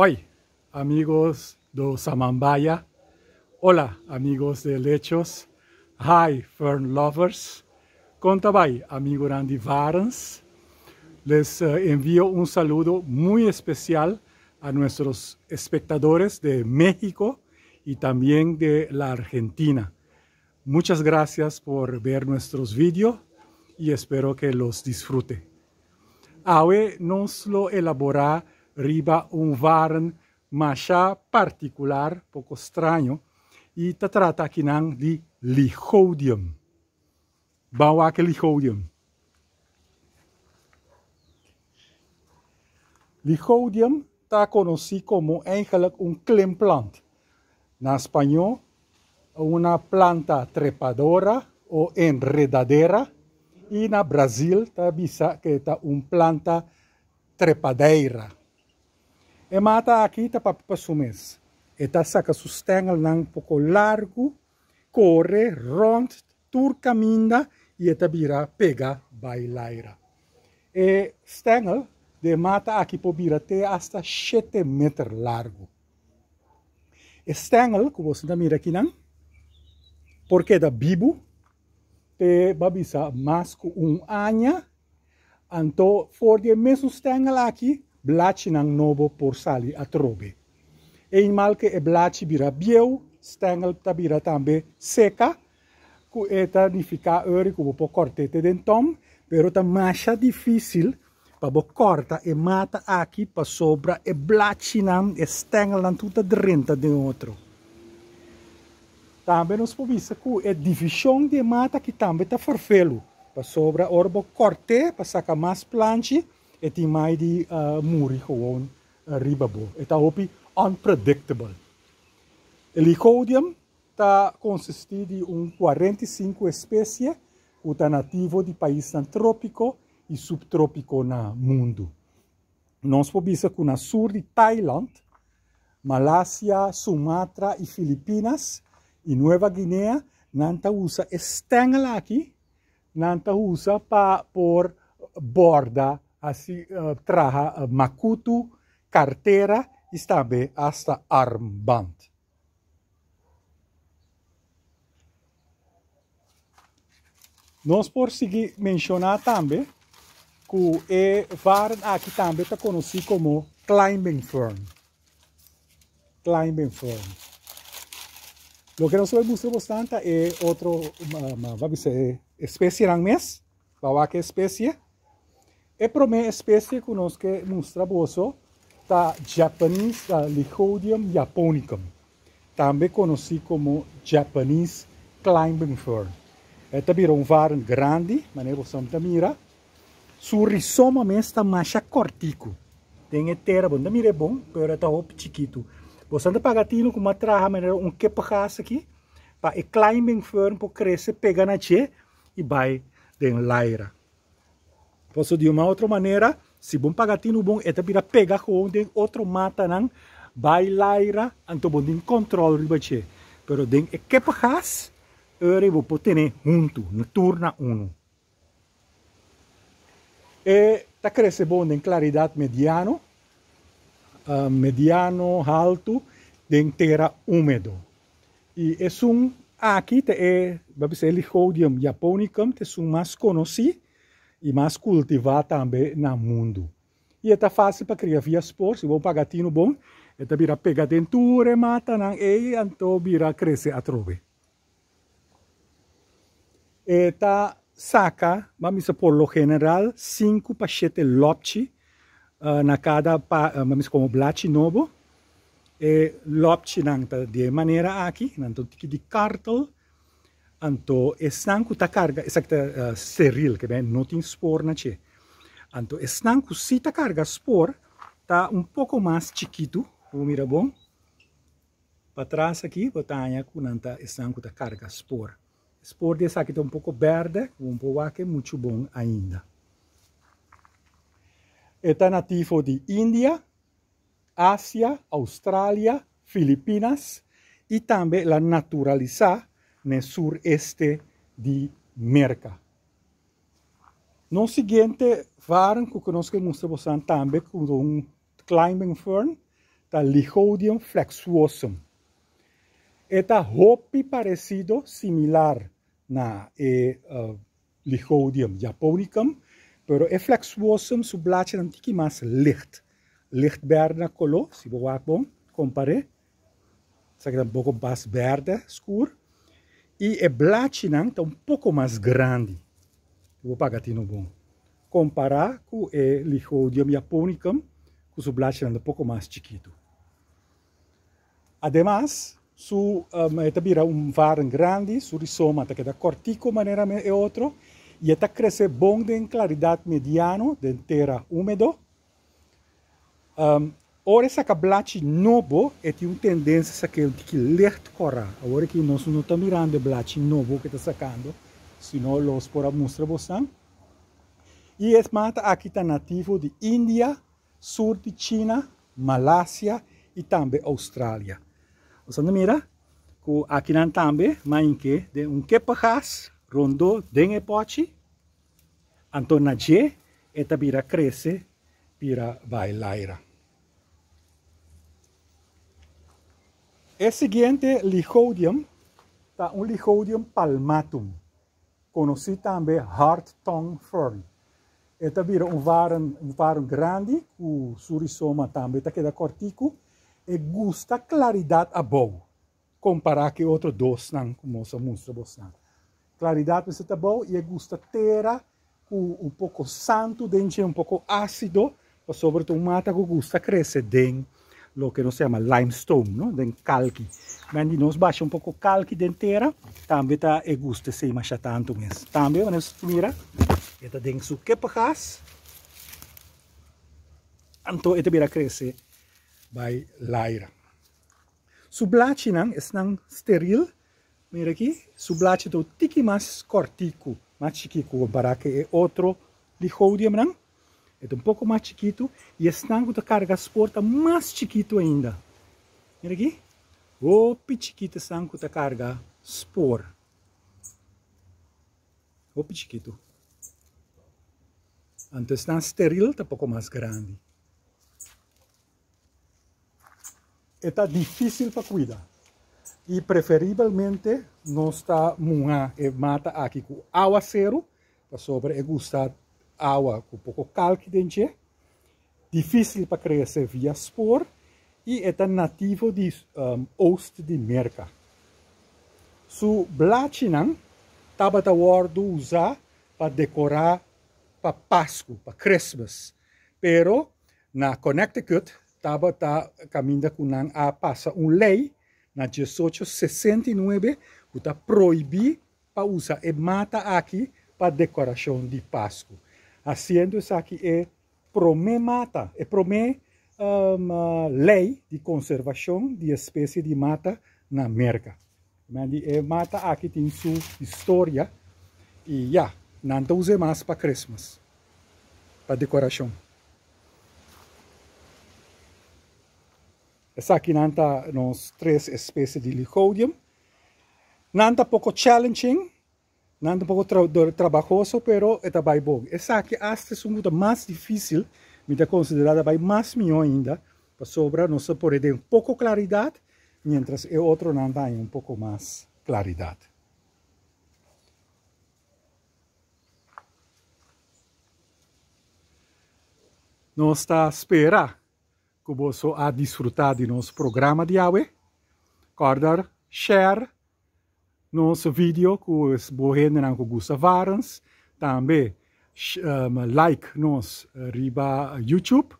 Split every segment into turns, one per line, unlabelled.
Hoy, amigos de Samambaya. Hola, amigos de Lechos. Hi, Fern Lovers. Contabai, amigo Randy Varens. Les eh, envío un saludo muy especial a nuestros espectadores de México y también de la Argentina. Muchas gracias por ver nuestros vídeos y espero que los disfrute. Awe nos lo elabora riba un varen masha particular, poco extraño, y te trata aquí de lichodium. ver lichodium. Lichodium está conocido como un un plant, En español, una planta trepadora o enredadera. Y en Brasil, está que está una planta trepadeira. E mata aqui está para passumes. E tá saca sustenga um pouco largo, corre, rond, turca minda e tá vira pega bailaira. E stengel de mata aqui para vira até hasta 7 metros largo. E stengel, como você tá mira aqui não, porque da bibu, te babisa mais com um anha, então for de mesmo stengel aqui, blaci novo por sali atrobe. E malke e blaci bira bieu, stengel tabira tambe seca, ku eta nifica ori kubo po cortete dentom, pero ta masha difícil, pa bo corta e mata aqui pa sobra e blaci nam e stengel nan tuta drinta de outro. Também nos povisa ku e divisão de mata que também ta forfelo pa sobra orbo corte, pa saca mais planche, et i mai di uh, eh, muri hoon eh, ribabo et aopi unpredictable el icodium ta consisti di un 45 specie uta nativo di pais antropico i subtropico na mundo non spobisa cu sur di thailand malasia sumatra i filipinas i nueva guinea nanta usa estengla aqui nanta usa pa por borda así eh, traja uh, eh, cartera y también hasta armband. Nós por seguir mencionar también, que é eh, varn aquí también está conocido como climbing fern. Climbing fern. Lo que nos vamos bastante es otra especie de mes, E é prome especie conosce mostra boso da Japanese uh, Lichodium japonicum, também conhecido como Japanese Climbing Fern. É também um varão grande, maneira você mira. Su rizoma está mais cortico. Tem a terra, bom, mira é bom, pero está roupa chiquito. Você anda pagatino com uma traja, maneira um quepacaça aqui, para climbing fern, para crescer, pegar na tchê e vai de laira. Posso de uma outra maneira, se bom pagatino bom, eta é pira pega com outro mata nan bailaira, anto bom din control ribache. Pero den e é que pagas, ere vou potene né? junto, no turno um. E ta tá cresce bom den claridade mediano, uh, mediano alto, den terra úmido. E é um aqui te é, vamos dizer, Lichodium japonicum, te é um mais conhecido e mais cultivar também no mundo. E está fácil para criar via esporte, bom pagatino bom, é está virar pegar dentura, mata, não, e então virar crescer a trove. E está saca, vamos por lo general, 5 para 7 lopchi uh, na cada, pa, uh, eh, vamos como blachi novo. E lopchi não tá de maneira aqui, não está de cartel, Anto estanku ta carga, exacta uh, eh, steril, bem, não notin spor nace. Anto estanku si ta carga spor, tá um pouco mais chiquito, vou o bom Para trás aqui, botanha com nanta estanco da carga spor. Spor desse aqui tá um pouco verde, um pouco aqui, muito bom ainda. Está nativo de Índia, Ásia, Austrália, Filipinas e também lá naturalizar el sureste di Merca. No siguiente waren que conozco que mostramos con climbing fern, da Lichodium flexuosum. un hoppi parecido similar a e, eh, Lichodium japonicum, pero e flexuosum su un tiki mas licht. Licht verde color, si bo bon, compare. un un poco más verde, scuro. E é Blatinang está então, um pouco mais grande. Eu vou pagar no bom. Comparar com é Lichodium japonicum, que o Blatinang um pouco mais chiquito. Ademais, su ah, um, é também um var grande, su rizoma está que da cortico maneira é outro, e está cresce bom de claridade mediano, de terra úmido. Um, ah, Ora, essa blatt novo é tem uma tendência a que, que lert corra. Agora que nós não estamos mirando o blatt novo que está sacando, senão os por mostrar vocês. E é mata aqui está nativo de Índia, sul de China, Malásia e também Austrália. Você não mira? Que aqui não também, mas que de um rondo dengue quepajas, rondou, dengepochi, antonadje, e também cresce, pira laira. El siguiente, Lichodium, está um Lichodium palmatum, conhecido também Hard Tongue Fern. Esta vira um varão, um varão grande, o surisoma também está queda cortico, e gusta claridade a boa, comparar que outro dois não, como se mostra bastante. Claridade mas está boa e gusta terra, com um pouco santo, dente um pouco ácido, sobre sobretudo mata que gusta cresce dentro lo que nos llama limestone, ¿no? De calque. Men nos nós un poco calque de entera, también tá e gusta se macha tanto mesmo. También, nós mira, esto de su que Entonces, Anto eta este, mira Va a laira. Su blache es nan steril. Mira aquí su es un tiki más cortico, Más chiquico, para que otro otro de holdem é um pouco mais chiquito e estango de cargas é mais chiquito ainda. Olha aqui. O chiquito estango de carga spor. O chiquito. Então está esteril, está um pouco mais grande. Está difícil para cuidar. E preferivelmente, não está uma mata aqui com água zero, para sobre gostar água com pouco calque dentro, difícil para crescer via spor e é nativo de um, oeste de América. Su blachinan estava da ordo para decorar para Páscoa, para Christmas, pero na Connecticut estava tá caminhando com a passa um lei na 1869 que proibir para usar e mata aqui para decoração de Páscoa fazendo isso aqui é mata é promé uma lei de conservação de espécie de mata na América. Mas é eh, mata aqui tem sua história e já, yeah, não use mais para Christmas, para decoração. Essa aqui nanta tá nos três espécies de Lycodium. Nanta tá pouco challenging, não pouco tra trabalhoso, pero é trabalho bom. Essa que esta é uma mais difícil, me dá considerada vai mais melhor ainda, para sobra não se pode ter um pouco claridade, mientras o outro não tem um pouco mais claridade. Não está à espera que você a desfrutar de nosso programa de hoje, Acordar, share, nosso vídeo com os borrendo com Gusta Varans, também um, like nos uh, riba uh, YouTube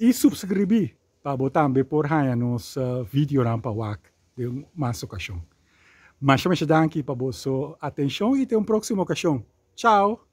e subscrevi para botar também por aí nos uh, vídeo rampa wak de mais ocasião. Mas chama-se danke para vossa atenção e até um próximo ocasião. Tchau!